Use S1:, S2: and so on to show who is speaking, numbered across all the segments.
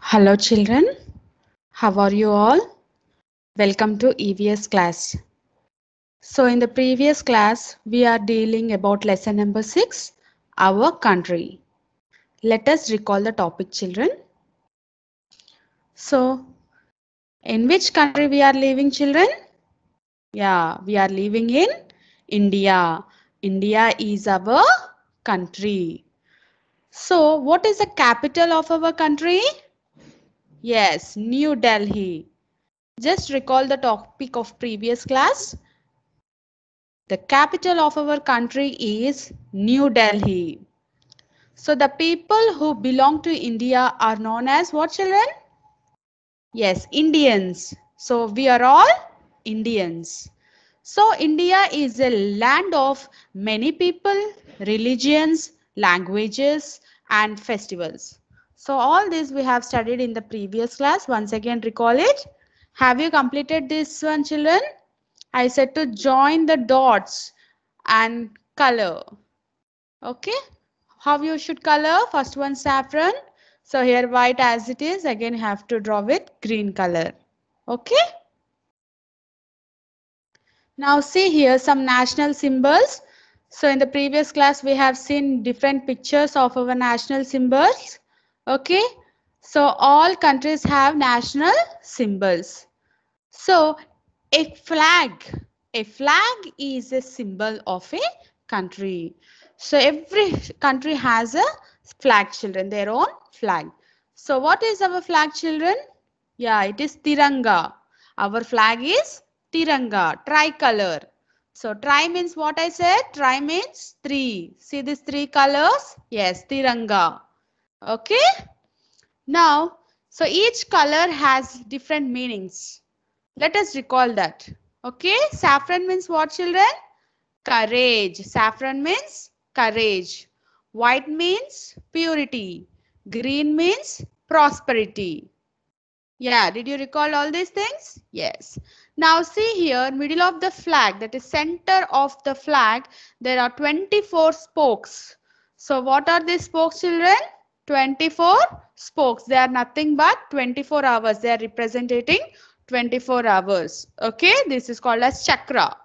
S1: Hello children, how are you all? Welcome to EVS class. So in the previous class, we are dealing about lesson number 6, our country. Let us recall the topic children. So in which country we are living children? Yeah, we are living in India. India is our country. So what is the capital of our country? Yes, New Delhi. Just recall the topic of previous class. The capital of our country is New Delhi. So the people who belong to India are known as what children? Yes, Indians. So we are all Indians. So India is a land of many people, religions, languages and festivals. So all this we have studied in the previous class. Once again recall it. Have you completed this one children? I said to join the dots and color. Okay. How you should color? First one saffron. So here white as it is. Again have to draw with green color. Okay. Now see here some national symbols. So in the previous class we have seen different pictures of our national symbols. Okay. So all countries have national symbols. So a flag, a flag is a symbol of a country. So every country has a flag children, their own flag. So what is our flag children? Yeah, it is Tiranga. Our flag is Tiranga, tricolor. So tri means what I said? Tri means three. See these three colors? Yes, Tiranga. Okay. Now, so each color has different meanings. Let us recall that. Okay. Saffron means what children? Courage. Saffron means courage. White means purity. Green means prosperity. Yeah, did you recall all these things? Yes. Now see here, middle of the flag, that is center of the flag, there are 24 spokes. So what are these spokes children? 24 spokes. They are nothing but 24 hours. They are representing 24 hours. Okay, this is called as chakra.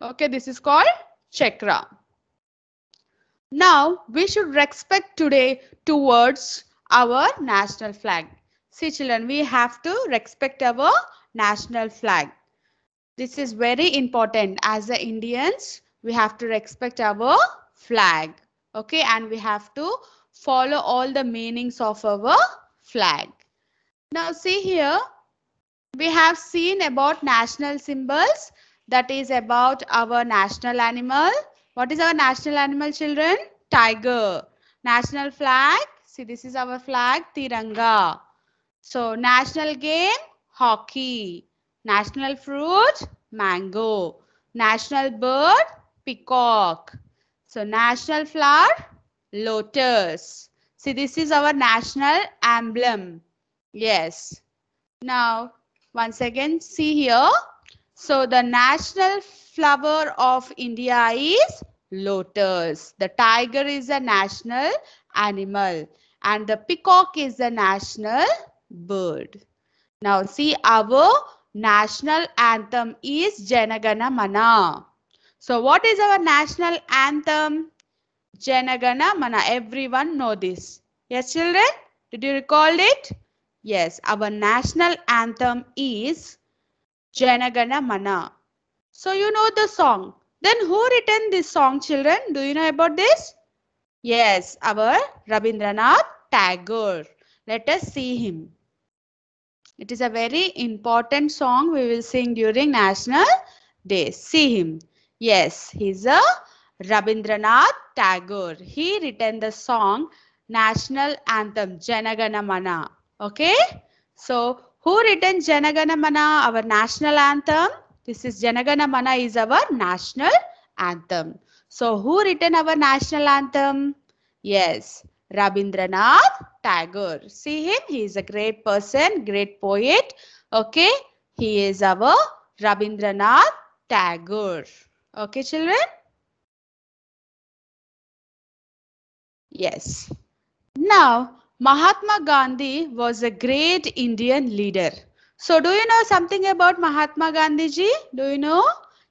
S1: Okay, this is called chakra. Now, we should respect today towards our national flag. See children, we have to respect our national flag. This is very important. As the Indians, we have to respect our flag. Okay, and we have to follow all the meanings of our flag. Now see here, we have seen about national symbols that is about our national animal. What is our national animal children? Tiger. National flag, see this is our flag, Tiranga. So national game, hockey. National fruit, mango. National bird, peacock. So national flower, lotus. See, this is our national emblem. Yes. Now, once again, see here. So, the national flower of India is lotus. The tiger is a national animal and the peacock is the national bird. Now, see our national anthem is Janagana Mana. So, what is our national anthem? Janagana Mana. Everyone know this. Yes, children? Did you recall it? Yes, our national anthem is Janagana Mana. So you know the song. Then who written this song, children? Do you know about this? Yes, our Rabindranath Tagore. Let us see him. It is a very important song we will sing during National Day. See him. Yes, he's a Rabindranath Tagore. He written the song National Anthem Janaganamana. Okay. So who written Janaganamana, our national anthem? This is Janaganamana is our national anthem. So who written our national anthem? Yes, Rabindranath Tagore. See him, he is a great person, great poet. Okay, he is our Rabindranath Tagore. Okay, children. Yes. Now, Mahatma Gandhi was a great Indian leader. So, do you know something about Mahatma Gandhi ji? Do you know?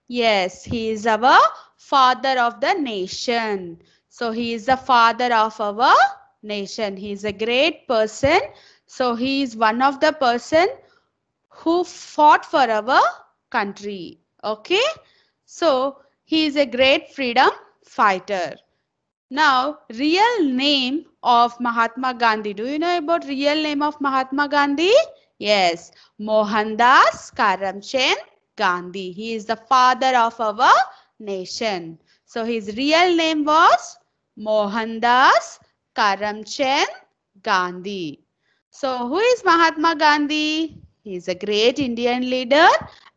S1: Yes, he is our father of the nation. So, he is the father of our nation. He is a great person. So, he is one of the person who fought for our country. Okay? So, he is a great freedom fighter. Now, real name of Mahatma Gandhi. Do you know about real name of Mahatma Gandhi? Yes, Mohandas Karamchand Gandhi. He is the father of our nation. So his real name was Mohandas Karamchand Gandhi. So who is Mahatma Gandhi? He is a great Indian leader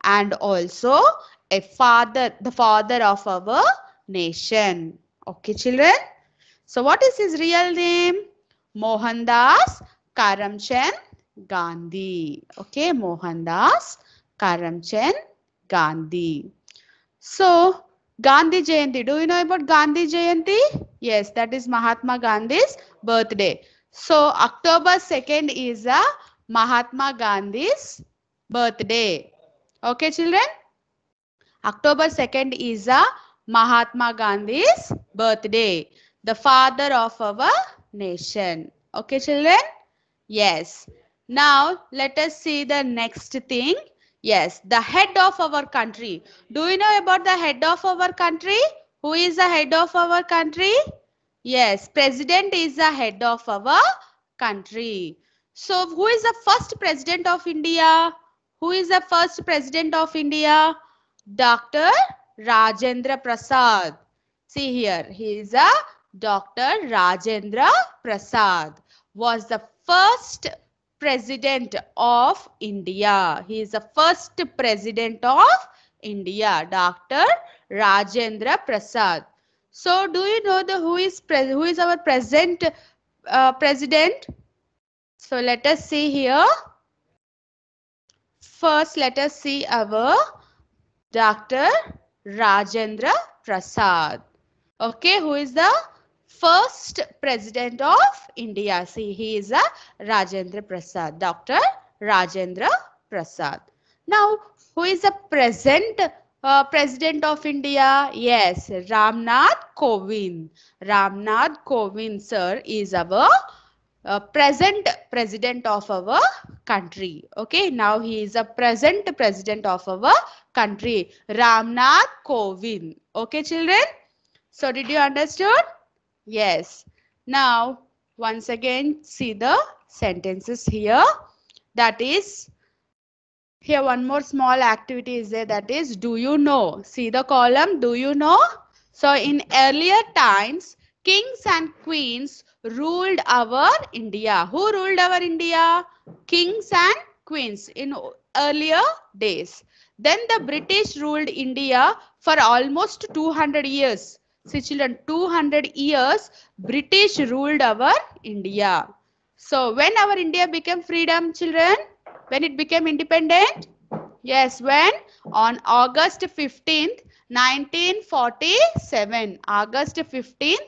S1: and also a father, the father of our nation. Okay, children. So, what is his real name? Mohandas Karamchand Gandhi. Okay, Mohandas Karamchand Gandhi. So, Gandhi Jayanti. Do you know about Gandhi Jayanti? Yes, that is Mahatma Gandhi's birthday. So, October 2nd is a Mahatma Gandhi's birthday. Okay, children? October 2nd is a Mahatma Gandhi's birthday, the father of our nation. Okay, children? Yes. Now, let us see the next thing. Yes, the head of our country. Do you know about the head of our country? Who is the head of our country? Yes, president is the head of our country. So, who is the first president of India? Who is the first president of India? Dr. Rajendra Prasad. See here, he is a Dr. Rajendra Prasad was the first president of India. He is the first president of India, Dr. Rajendra Prasad. So, do you know the who is who is our present uh, president? So, let us see here. First, let us see our Dr. Rajendra Prasad. Okay, who is the first president of India? See, he is a Rajendra Prasad, Dr. Rajendra Prasad. Now, who is the present uh, president of India? Yes, Ramnath Kovind. Ramnath Kovind, sir, is our present president of our country. Okay, now he is a present president of our country, Ramnath Kovind. Okay, children? So, did you understand? Yes. Now, once again, see the sentences here. That is, here one more small activity is there. That is, do you know? See the column, do you know? So, in earlier times, kings and queens ruled our India. Who ruled our India? Kings and queens in earlier days. Then the British ruled India for almost 200 years. See children, 200 years British ruled our India. So when our India became freedom children? When it became independent? Yes, when? On August 15th, 1947. August 15th,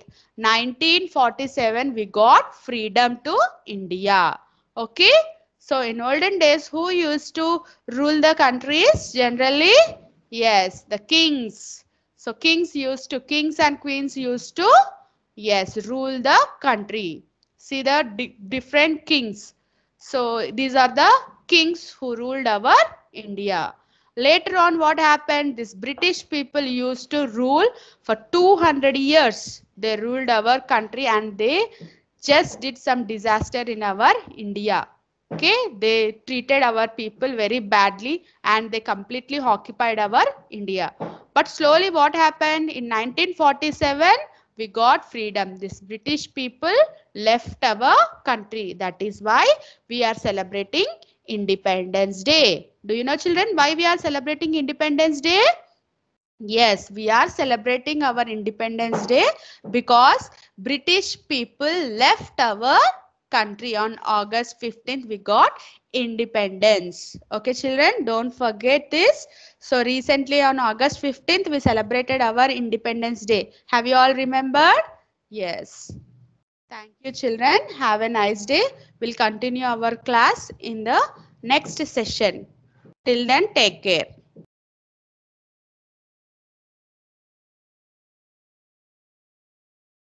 S1: 1947 we got freedom to India. Okay. So in olden days who used to rule the countries generally? Yes, the kings. So kings used to, kings and queens used to, yes, rule the country. See the di different kings. So these are the kings who ruled our India. Later on, what happened? This British people used to rule for 200 years. They ruled our country and they just did some disaster in our India. Okay, they treated our people very badly and they completely occupied our India. But slowly, what happened in 1947? we got freedom. This British people left our country. That is why we are celebrating Independence Day. Do you know children why we are celebrating Independence Day? Yes, we are celebrating our Independence Day because British people left our country on August 15th. We got independence. Okay, children, don't forget this. So recently on August 15th, we celebrated our Independence Day. Have you all remembered? Yes. Thank you children. Have a nice day. We'll continue our class in the next session. Till then, take care.